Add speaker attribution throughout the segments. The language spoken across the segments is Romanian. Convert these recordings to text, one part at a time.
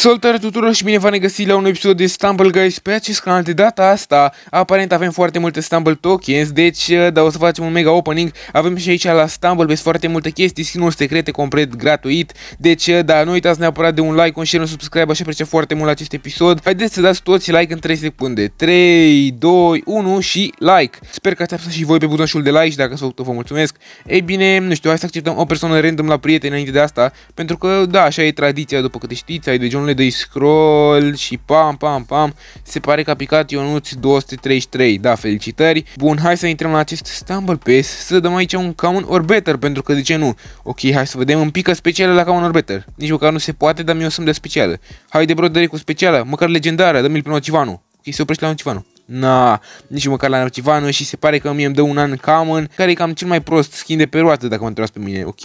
Speaker 1: Salutare tuturor și bine v-am găsit la un episod de Stumble Guys pe acest canal de data asta. Aparent avem foarte multe Stumble Tokens, deci uh, da, o să facem un mega opening. Avem și aici la Stumble vezi foarte multe chestii, skin secrete complet gratuit. Deci uh, da, nu uitați neapărat de un like, un share, un subscribe, așa aprecia foarte mult la acest episod. Haideți să dați toți like în 3 secunde. 3, 2, 1 și like. Sper că ați apăsat și voi pe butonul de like și dacă s-a făcut vă mulțumesc. Ei bine, nu știu, hai să acceptăm o persoană random la prieteni înainte de asta, pentru că da, așa e tradiția după câte știți, ai de genul domnule, dă scroll și pam, pam, pam. Se pare că a picat Ionuț 233, da, felicitări. Bun, hai să intrăm la acest Stumble Pass, să dăm aici un Common or Better, pentru că de ce nu? Ok, hai să vedem, un pică specială la Common or Better. Nici măcar nu se poate, dar mi să-mi de specială. Haide, brodere cu specială, măcar legendară, dă-mi l pe Nocivanu. Ok, se oprește la Nocivanu. Na, nici măcar la nu și se pare că mie îmi dă un an Common, care e cam cel mai prost skin de pe roată, dacă mă întrebați pe mine, ok?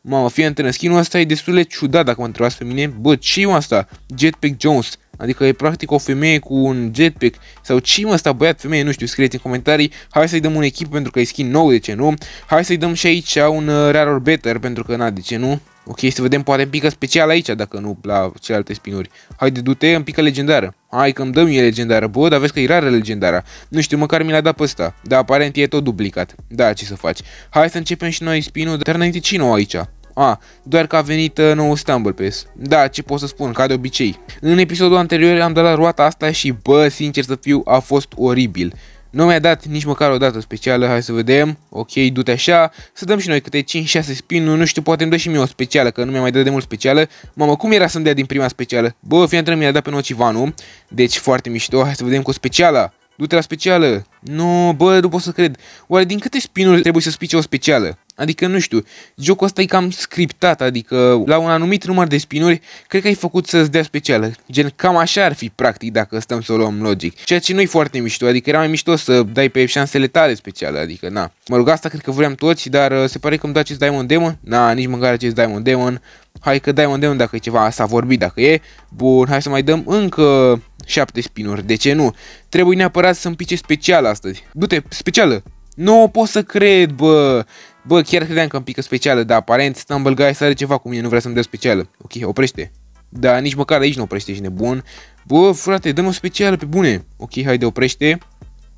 Speaker 1: Mamă, fie antenă, skinul ăsta e destul de ciudat, dacă mă întrebați pe mine. Bă, ce e asta? Jetpack Jones. Adică e practic o femeie cu un jetpack sau ce mă sta băiat femeie, nu știu, scrieți în comentarii. Hai să-i dăm un echip pentru că e skin nou, de ce nu? Hai să-i dăm și aici un uh, rare or better pentru că na, de ce nu? Ok, să vedem, poate pică special aici, dacă nu la celelalte spinuri. Haide, du-te, îmi pică legendară. Hai că îmi dă mie legendară, bă, dar vezi că e rară legendara. Nu știu, măcar mi l-a dat pe ăsta. Da, aparent e tot duplicat. Da, ce să faci. Hai să începem și noi spinul, dar înainte cine o aici? A, doar că a venit uh, nou Stumble pe Da, ce pot să spun, ca de obicei. În episodul anterior am dat la roata asta și, bă, sincer să fiu, a fost oribil. Nu mi-a dat nici măcar o dată specială, hai să vedem. Ok, du-te așa. Să dăm și noi câte 5-6 spin nu știu, poate îmi dă și mie o specială, că nu mi-a mai dat de mult specială. Mamă, cum era să-mi dea din prima specială? Bă, fii antră, mi-a dat pe Nocivanu. Deci foarte mișto, hai să vedem cu speciala. Du-te la specială. Nu, bă, nu pot să cred. Oare din câte spinuri trebuie să spice o specială? Adică, nu știu, jocul ăsta e cam scriptat, adică la un anumit număr de spinuri, cred că ai făcut să-ți dea specială. Gen, cam așa ar fi, practic, dacă stăm să o luăm logic. Ceea ce nu-i foarte mișto, adică era mai mișto să dai pe șansele tale speciale, adică, na. Mă rog, asta cred că vreau toți, dar uh, se pare că îmi dă acest Diamond Demon. Na, nici măcar acest Diamond Demon. Hai că Diamond Demon dacă e ceva, asta a vorbit dacă e. Bun, hai să mai dăm încă 7 spinuri, de ce nu? Trebuie neapărat să împice special astăzi. Du-te, specială! Nu o pot să cred, bă! Bă, chiar credeam că am pică specială, dar aparent Stumble Guys are ceva cu mine, nu vrea să-mi dea specială. Ok, oprește. Da, nici măcar aici nu oprește, și nebun. Bă, frate, dă-mi o specială pe bune. Ok, haide, oprește.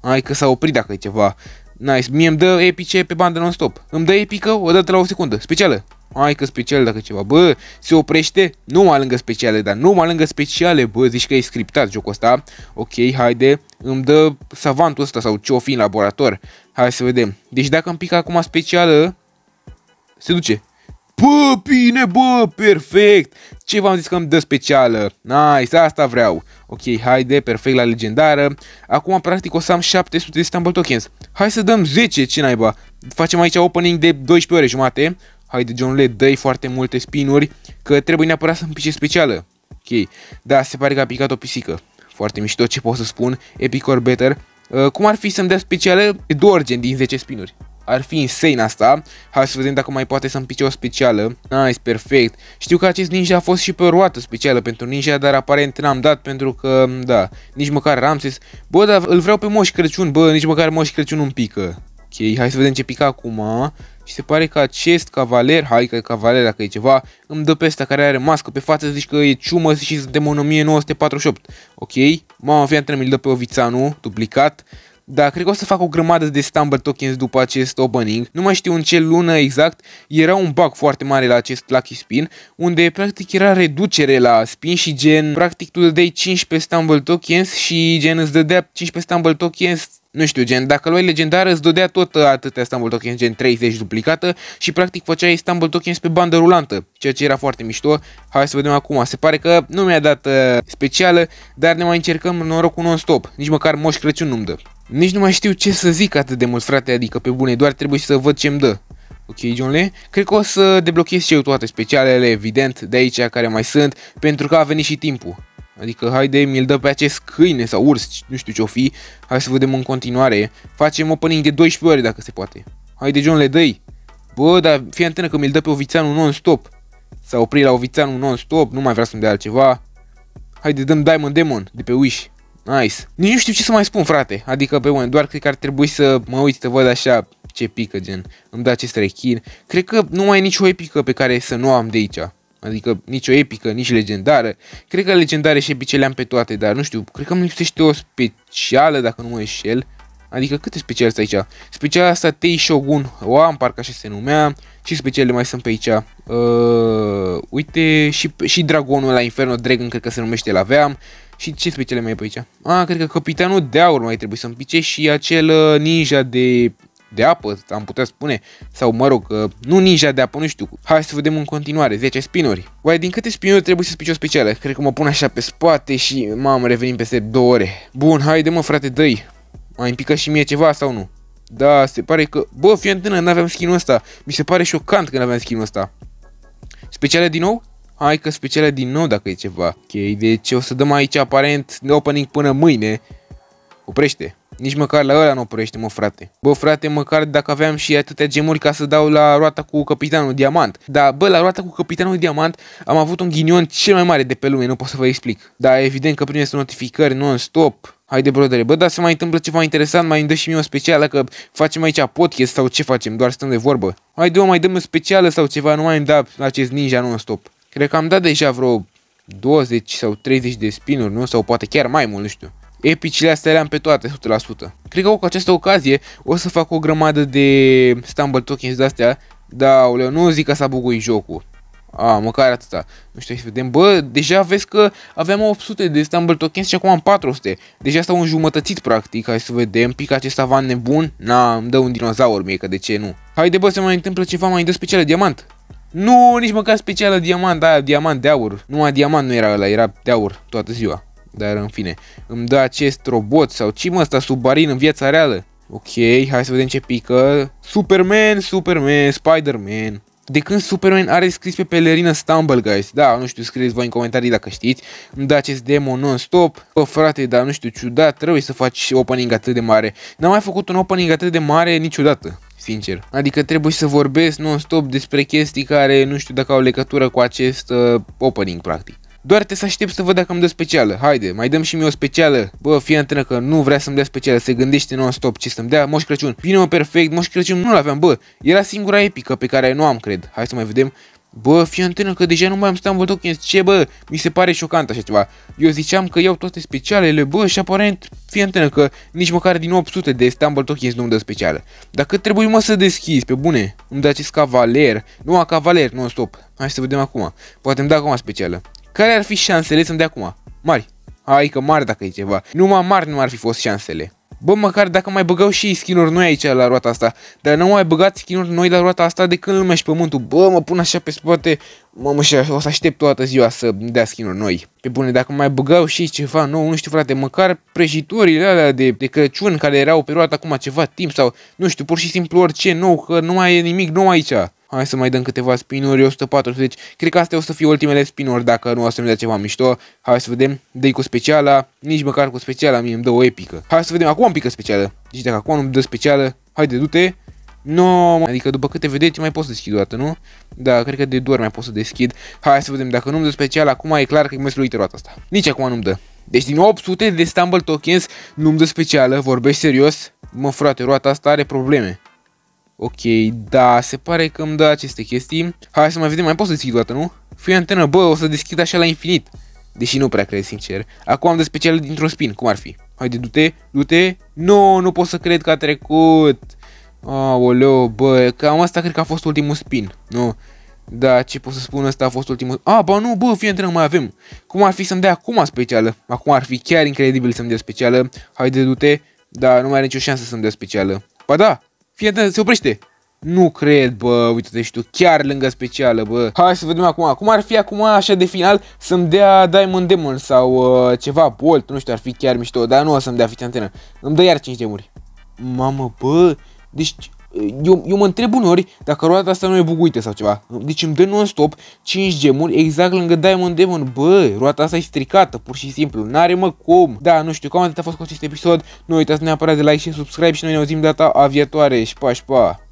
Speaker 1: Hai că s-a oprit dacă e ceva. Nice, mie îmi dă epice pe bandă non-stop. Îmi dă epică o dată la o secundă, specială. Hai că special dacă ceva. Bă, se oprește? Nu mai lângă speciale, dar nu mai lângă speciale. Bă, zici că e scriptat jocul ăsta. Ok, haide. Îmi dă savantul ăsta sau ce-o fi în laborator. Hai să vedem. Deci dacă îmi pic acum specială, se duce. Bă, bine, bă, perfect! Ce v-am zis că îmi dă specială? Nice, asta vreau. Ok, haide, perfect la legendară. Acum, practic, o să am 700 de Stumble Tokens. Hai să dăm 10, ce naiba? Facem aici opening de 12 ore jumate. Haide, le dai foarte multe spinuri, că trebuie neapărat să-mi pice specială. Ok, da, se pare că a picat o pisică. Foarte mișto, ce pot să spun, Epicor Better. Uh, cum ar fi să-mi dea specială Dorgen din 10 spinuri? Ar fi insane asta. Hai să vedem dacă mai poate să-mi pice o specială. Nice, perfect. Știu că acest ninja a fost și pe o roată specială pentru ninja, dar aparent n-am dat pentru că, mm, da, nici măcar Ramses. Bă, dar îl vreau pe Moș Crăciun, bă, nici măcar Moș Crăciun nu pică. Ok, hai să vedem ce pică acum. Și se pare că acest cavaler, hai că cavaler dacă e ceva, îmi dă pe asta care are mască pe față, zici că e ciumă și suntem în 1948. Ok, M-am avea întâlnit pe Ovițanu, duplicat, dar cred că o să fac o grămadă de stumble tokens după acest opening. Nu mai știu în ce lună exact, era un bug foarte mare la acest Lucky Spin, unde practic era reducere la spin și gen, practic tu dai 15 stumble tokens și gen îți dădea 15 stumble tokens nu știu, gen, dacă luai legendară îți dădea tot atâtea Stumble Tokens, gen 30 duplicată și practic făceai Stumble Tokens pe bandă rulantă, ceea ce era foarte mișto. Hai să vedem acum, se pare că nu mi-a dat uh, specială, dar ne mai încercăm norocul non-stop, nici măcar Moș Crăciun nu-mi dă. Nici nu mai știu ce să zic atât de mult, frate, adică pe bune, doar trebuie să văd ce-mi dă. Ok, Johnle, cred că o să deblochez și eu toate specialele, evident, de aici care mai sunt, pentru că a venit și timpul. Adică, haide, mi-l dă pe acest câine sau urs, nu știu ce-o fi. Hai să vedem în continuare. Facem opening de 12 ore dacă se poate. Haide, John, le dai. Bă, dar fii antenă că mi-l dă pe Ovițeanu non-stop. S-a oprit la Ovițeanu non-stop, nu mai vrea să-mi dea altceva. Haide, dăm Diamond Demon de pe Wish. Nice. Nici nu știu ce să mai spun, frate. Adică, pe bune, doar cred că ar trebui să mă uit să văd așa ce pică, gen. Îmi dă acest rechin. Cred că nu mai e nicio epică pe care să nu am de aici. Adică nici o epică, nici legendară. Cred că legendare și epice le-am pe toate, dar nu știu, cred că îmi lipsește o specială, dacă nu mă el Adică câte speciale sunt aici? Speciala asta Tei Shogun o am, parcă așa se numea. Ce speciale mai sunt pe aici? Uh, uite, și, și dragonul la Inferno Dragon, cred că se numește, la aveam Și ce speciale mai e pe aici? Ah, cred că capitanul de aur mai trebuie să-mi pice și acel uh, ninja de de apă, am putea spune, sau mă rog, uh, nu ninja de apă, nu știu. Hai să vedem în continuare, 10 spinuri. Oai, din câte spinuri trebuie să spici o specială? Cred că mă pun așa pe spate și m-am revenit peste 2 ore. Bun, haide mă frate, dă Mai împică și mie ceva sau nu? Da, se pare că... Bă, fie întână, n-aveam skin ăsta. Mi se pare șocant că n-aveam skin ăsta. Speciale din nou? Hai că speciale din nou dacă e ceva. Ok, deci o să dăm aici aparent opening până mâine. Oprește. Nici măcar la ăla nu oprește, mă frate. Bă, frate, măcar dacă aveam și atâtea gemuri ca să dau la roata cu capitanul diamant. Dar, bă, la roata cu capitanul diamant am avut un ghinion cel mai mare de pe lume, nu pot să vă explic. Dar evident că primesc notificări non-stop. Haide, brodere, bă, dar se mai întâmplă ceva interesant, mai îmi dă și mie o specială, că facem aici podcast sau ce facem, doar stăm de vorbă. Haide, o mai dăm o specială sau ceva, nu mai îmi da acest ninja non-stop. Cred că am dat deja vreo 20 sau 30 de spinuri, nu? Sau poate chiar mai mult, nu știu epicile astea le-am pe toate, 100%. Cred că cu această ocazie o să fac o grămadă de stumble tokens de-astea, da, nu zic că s-a bugui jocul. A, măcar atâta. Nu știu, să vedem. Bă, deja vezi că aveam 800 de stumble tokens și acum am 400. Deja s un jumătățit, practic. Hai să vedem. Pic acest van nebun. Na, îmi dă un dinozaur mie, că de ce nu. Haide bă, se mai întâmplă ceva, mai dă special diamant. Nu, nici măcar specială diamant, aia, diamant de aur. Numai diamant nu era ăla, era de aur toată ziua. Dar în fine, îmi dă acest robot sau ce mă ăsta submarin în viața reală? Ok, hai să vedem ce pică. Superman, Superman, Spider-Man. De când Superman are scris pe pelerină Stumble Guys? Da, nu știu, scrieți voi în comentarii dacă știți. Îmi dă acest demo non-stop. Bă, frate, dar nu știu, ciudat, trebuie să faci opening atât de mare. N-am mai făcut un opening atât de mare niciodată sincer. Adică trebuie să vorbesc non-stop despre chestii care nu știu dacă au legătură cu acest uh, opening, practic. Doar te să aștept să văd dacă îmi dă specială. Haide, mai dăm și mie o specială. Bă, fie antrenă că nu vrea să-mi dea specială. Se gândește non-stop ce să-mi dea Moș Crăciun. Bine, mă, perfect. Moș Crăciun nu l-aveam, bă. Era singura epică pe care nu am, cred. Hai să mai vedem. Bă, fie antrenă că deja nu mai am stat în Ce, bă? Mi se pare șocant așa ceva. Eu ziceam că iau toate specialele, bă, și aparent fie antenă că nici măcar din 800 de Stumble Tokens nu-mi dă specială. Dar cât trebuie mă să deschizi, pe bune? Îmi dă acest cavaler. Nu, a cavaler, non-stop. Hai să vedem acum. Poate îmi dă acum specială. Care ar fi șansele să-mi dea acum? Mari. Hai că mari dacă e ceva. Numai mari nu ar fi fost șansele. Bă, măcar dacă mai băgau și skin-uri noi aici la roata asta, dar nu mai băgat skin-uri noi la roata asta de când lumea și pământul. Bă, mă pun așa pe spate, mamă, și o să aștept toată ziua să dea skin-uri noi. Pe bune, dacă mai băgau și ceva nou, nu știu frate, măcar prăjiturile alea de, de Crăciun care erau pe roata acum ceva timp sau, nu știu, pur și simplu orice nou, că nu mai e nimic nou aici. Hai să mai dăm câteva spinuri, 140. Cred că astea o să fie ultimele spinuri dacă nu o să-mi dea ceva mișto. Hai să vedem. dă cu speciala. Nici măcar cu speciala mie îmi dă o epică. Hai să vedem. Acum am pică specială. Deci dacă acum nu-mi dă specială, haide, du-te. No, adică după câte vedeți mai pot să deschid o dată, nu? Da, cred că de doar mai pot să deschid. Hai să vedem, dacă nu-mi dă special, acum e clar că e mai roata asta. Nici acum nu-mi dă. Deci din 800 de stumble tokens nu-mi dă specială, vorbești serios? Mă frate, roata asta are probleme. Ok, da, se pare că îmi dă aceste chestii. Hai să mai vedem, mai pot să deschid toată, nu? Fii antenă, bă, o să deschid așa la infinit. Deși nu prea cred, sincer. Acum am de special dintr-un spin, cum ar fi? Haide, du-te, du-te. Nu, nu pot să cred că a trecut. Aoleo, bă, cam asta cred că a fost ultimul spin. Nu, da, ce pot să spun, Asta a fost ultimul... A, ah, nu, bă, fii antenă, mai avem. Cum ar fi să-mi dea acum specială? Acum ar fi chiar incredibil să-mi dea specială. Haide, du-te. Da, nu mai are nicio șansă să-mi dea specială. Ba da, Fii atent, se oprește. Nu cred, bă, uite-te și tu, chiar lângă specială, bă. Hai să vedem acum, cum ar fi acum așa de final să-mi dea Diamond Demon sau uh, ceva, Bolt, nu știu, ar fi chiar mișto, dar nu o să-mi dea fiți antenă. Îmi dă iar 5 demuri. Mamă, bă, deci eu, eu mă întreb uneori dacă roata asta nu e buguită sau ceva. Deci îmi dă non-stop 5 gemuri exact lângă Diamond Demon. Bă, roata asta e stricată, pur și simplu. N-are mă cum. Da, nu știu, cam atât a fost cu acest episod. Nu uitați neapărat de like și subscribe și noi ne auzim data aviatoare. Și pa, și pa.